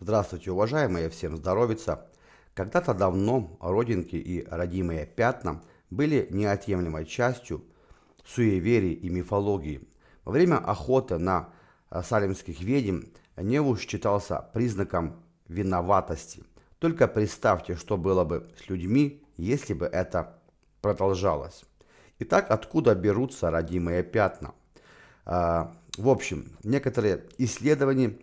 Здравствуйте, уважаемые, всем здоровится. Когда-то давно родинки и родимые пятна были неотъемлемой частью суеверий и мифологии. Во время охоты на э, салимских ведьм Невуш считался признаком виноватости. Только представьте, что было бы с людьми, если бы это продолжалось. Итак, откуда берутся родимые пятна? А, в общем, некоторые исследования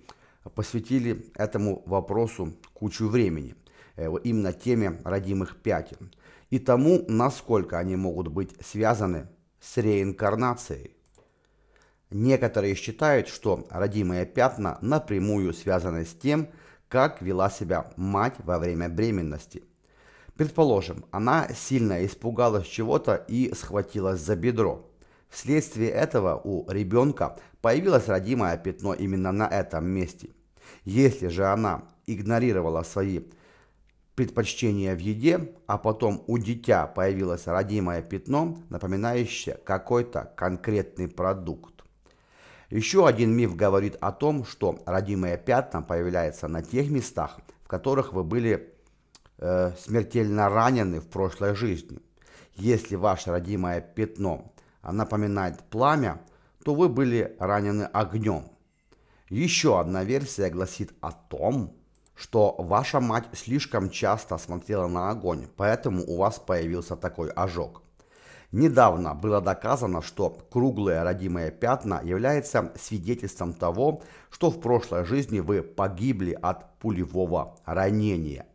посвятили этому вопросу кучу времени, э, именно теме родимых пятен, и тому, насколько они могут быть связаны с реинкарнацией. Некоторые считают, что родимые пятна напрямую связаны с тем, как вела себя мать во время беременности. Предположим, она сильно испугалась чего-то и схватилась за бедро. Вследствие этого у ребенка появилось родимое пятно именно на этом месте. Если же она игнорировала свои предпочтения в еде, а потом у дитя появилось родимое пятно, напоминающее какой-то конкретный продукт. Еще один миф говорит о том, что родимые пятна появляются на тех местах, в которых вы были э, смертельно ранены в прошлой жизни. Если ваше родимое пятно напоминает пламя, то вы были ранены огнем. Еще одна версия гласит о том, что ваша мать слишком часто смотрела на огонь, поэтому у вас появился такой ожог. Недавно было доказано, что круглые родимые пятна являются свидетельством того, что в прошлой жизни вы погибли от пулевого ранения.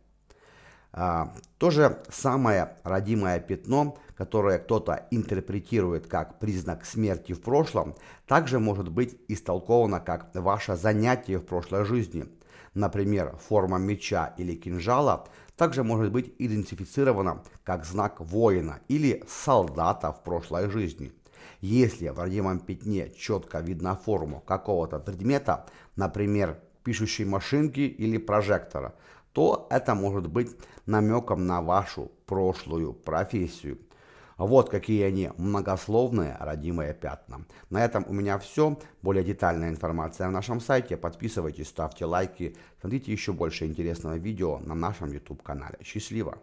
А, то же самое родимое пятно, которое кто-то интерпретирует как признак смерти в прошлом, также может быть истолковано как ваше занятие в прошлой жизни. Например, форма меча или кинжала также может быть идентифицирована как знак воина или солдата в прошлой жизни. Если в родимом пятне четко видна форму какого-то предмета, например, пишущей машинки или прожектора – то это может быть намеком на вашу прошлую профессию. Вот какие они многословные родимые пятна. На этом у меня все. Более детальная информация на нашем сайте. Подписывайтесь, ставьте лайки. Смотрите еще больше интересного видео на нашем YouTube канале. Счастливо!